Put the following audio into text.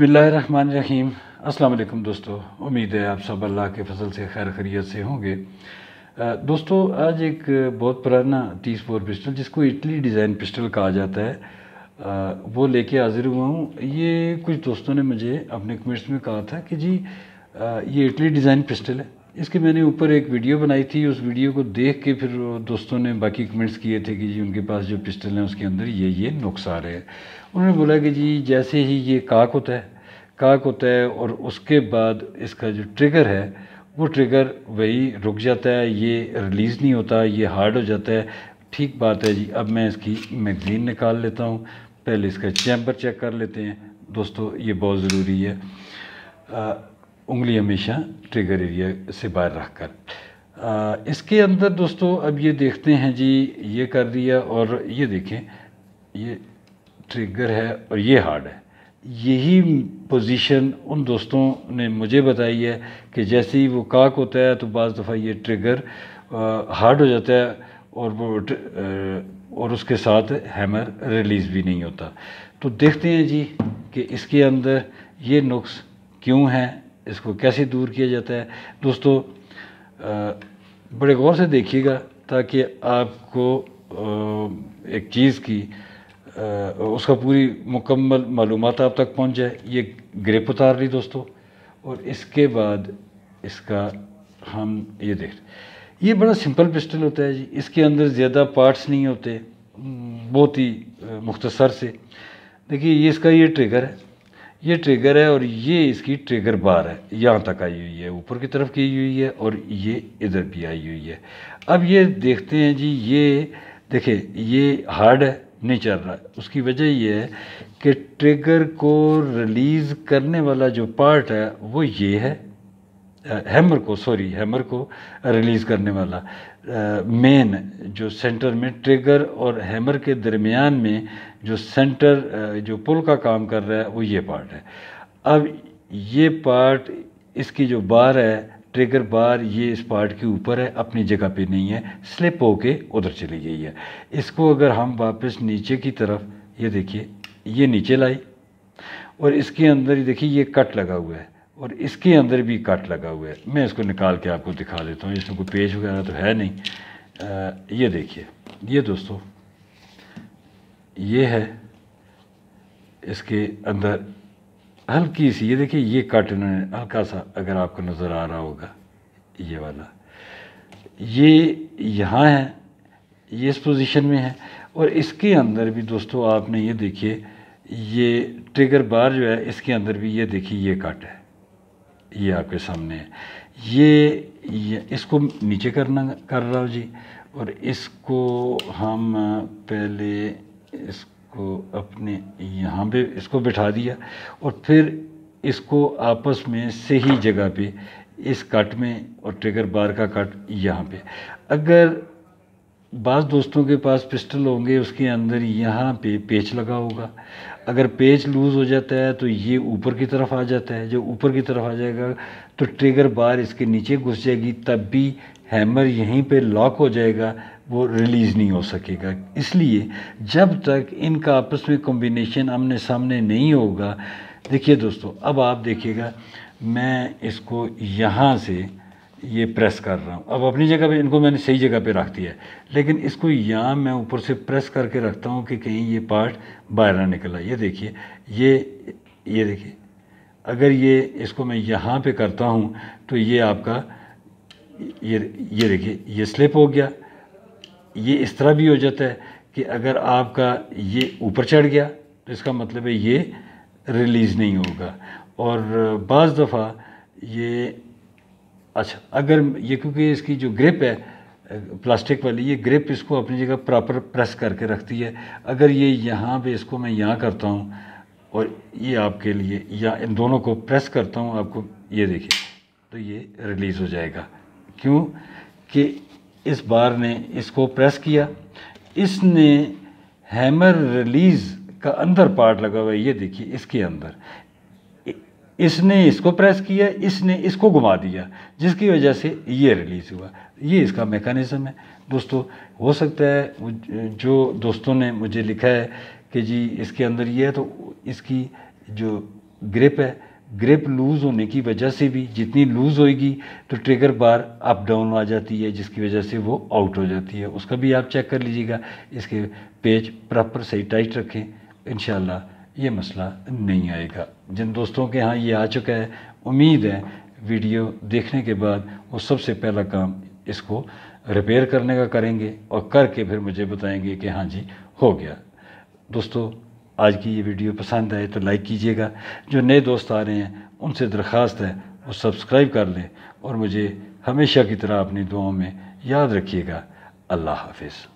बसमीम अस्सलाम दोस्तों उम्मीद है आप सब अल्लाह के फसल से खैर खरीत से होंगे दोस्तों आज एक बहुत पुराना तीस फोर पिस्टल जिसको इटली डिज़ाइन पिस्टल कहा जाता है वो लेके हाजिर हुआ हूँ ये कुछ दोस्तों ने मुझे अपने कमेंट्स में कहा था कि जी ये इटली डिज़ाइन पिस्टल है इसके मैंने ऊपर एक वीडियो बनाई थी उस वीडियो को देख के फिर दोस्तों ने बाकी कमेंट्स किए थे कि जी उनके पास जो पिस्टल हैं उसके अंदर ये ये नुकसान है उन्होंने बोला कि जी जैसे ही ये काक होता है काक होता है और उसके बाद इसका जो ट्रिगर है वो ट्रिगर वही रुक जाता है ये रिलीज़ नहीं होता ये हार्ड हो जाता है ठीक बात है जी अब मैं इसकी मैगज़ीन निकाल लेता हूँ पहले इसका चैम्बर चेक कर लेते हैं दोस्तों ये बहुत ज़रूरी है आ, उंगली हमेशा ट्रिगर एरिया से बाहर रखकर इसके अंदर दोस्तों अब ये देखते हैं जी ये कर दिया और ये देखें ये ट्रिगर है और ये हार्ड है यही पोजीशन उन दोस्तों ने मुझे बताई है कि जैसे ही वो काक होता है तो बज़ दफ़ा ये ट्रिगर हार्ड हो जाता है और वो और उसके साथ हैमर रिलीज़ भी नहीं होता तो देखते हैं जी कि इसके अंदर ये नुक्स क्यों हैं इसको कैसे दूर किया जाता है दोस्तों बड़े गौर से देखिएगा ताकि आपको एक चीज़ की उसका पूरी मुकम्मल मालूम आप तक पहुँच जाए ये ग्रेप उतार ली दोस्तों और इसके बाद इसका हम ये देख ये बड़ा सिंपल पिस्टल होता है जी इसके अंदर ज़्यादा पार्ट्स नहीं होते बहुत ही मुख्तसर से देखिए ये इसका ये ट्रिगर है ये ट्रिगर है और ये इसकी ट्रिगर बार है यहाँ तक आई हुई है ऊपर की तरफ की हुई है और ये इधर भी आई हुई है अब ये देखते हैं जी ये देखिए ये हार्ड है नहीं चल रहा है उसकी वजह ये है कि ट्रिगर को रिलीज़ करने वाला जो पार्ट है वो ये है हैमर को सॉरी हैमर को रिलीज़ करने वाला मेन जो सेंटर में ट्रिगर और हैमर के दरमियान में जो सेंटर जो पुल का काम कर रहा है वो ये पार्ट है अब ये पार्ट इसकी जो बार है ट्रिगर बार ये इस पार्ट के ऊपर है अपनी जगह पे नहीं है स्लिप होके उधर चली गई है इसको अगर हम वापस नीचे की तरफ ये देखिए ये नीचे लाई और इसके अंदर देखिए ये कट लगा हुआ है और इसके अंदर भी कट लगा हुआ है मैं इसको निकाल के आपको दिखा देता हूँ इसमें कोई पेज वगैरह तो है नहीं आ, ये देखिए ये दोस्तों ये है इसके अंदर हल्की सी ये देखिए ये कट इन्होंने हल्का सा अगर आपको नज़र आ रहा होगा ये वाला ये यहाँ है ये इस पोजीशन में है और इसके अंदर भी दोस्तों आपने ये देखिए ये ट्रिगर बार जो है इसके अंदर भी ये देखिए ये कट है ये आपके सामने है ये, ये इसको नीचे करना कर रहा हूँ जी और इसको हम पहले इसको अपने यहाँ पे इसको बिठा दिया और फिर इसको आपस में सही जगह पे इस कट में और ट्रिगर बार का कट यहाँ पे अगर बाज़ दोस्तों के पास पिस्टल होंगे उसके अंदर यहाँ पे पेच लगा होगा अगर पेच लूज़ हो जाता है तो ये ऊपर की तरफ आ जाता है जब ऊपर की तरफ आ जाएगा तो ट्रिगर बार इसके नीचे घुस जाएगी तब भी हैमर यहीं पे लॉक हो जाएगा वो रिलीज़ नहीं हो सकेगा इसलिए जब तक इनका आपस में कॉम्बिनेशन आमने सामने नहीं होगा देखिए दोस्तों अब आप देखिएगा मैं इसको यहाँ से ये प्रेस कर रहा हूँ अब अपनी जगह पे इनको मैंने सही जगह पे रख दिया है लेकिन इसको यहाँ मैं ऊपर से प्रेस करके रखता हूँ कि कहीं ये पार्ट बाहर ना निकला ये देखिए ये ये देखिए अगर ये इसको मैं यहाँ पे करता हूँ तो ये आपका ये ये देखिए ये स्लिप हो गया ये इस तरह भी हो जाता है कि अगर आपका ये ऊपर चढ़ गया तो इसका मतलब है ये रिलीज़ नहीं होगा और बज़ दफ़ा ये अच्छा अगर ये क्योंकि इसकी जो ग्रिप है प्लास्टिक वाली ये ग्रिप इसको अपनी जगह प्रॉपर प्रेस करके रखती है अगर ये यहाँ पे इसको मैं यहाँ करता हूँ और ये आपके लिए या इन दोनों को प्रेस करता हूँ आपको ये देखिए तो ये रिलीज़ हो जाएगा क्यों कि इस बार ने इसको प्रेस किया इसने हैमर रिलीज़ का अंदर पार्ट लगा हुआ है ये देखिए इसके अंदर इसने इसको प्रेस किया इसने इसको घुमा दिया जिसकी वजह से ये रिलीज़ हुआ ये इसका मेकानिज़म है दोस्तों हो सकता है जो दोस्तों ने मुझे लिखा है कि जी इसके अंदर ये है तो इसकी जो ग्रिप है ग्रिप लूज़ होने की वजह से भी जितनी लूज़ होएगी तो ट्रिगर बार अप डाउन आ जाती है जिसकी वजह से वो आउट हो जाती है उसका भी आप चेक कर लीजिएगा इसके पेज प्रॉपर सही टाइट रखें इन ये मसला नहीं आएगा जिन दोस्तों के यहाँ ये आ चुका है उम्मीद है वीडियो देखने के बाद वो सबसे पहला काम इसको रिपेयर करने का करेंगे और करके फिर मुझे बताएंगे कि हाँ जी हो गया दोस्तों आज की ये वीडियो पसंद आए तो लाइक कीजिएगा जो नए दोस्त आ रहे हैं उनसे दरख्वास्त है वो सब्सक्राइब कर लें और मुझे हमेशा की तरह अपनी दुआओं में याद रखिएगा अल्लाह हाफिज़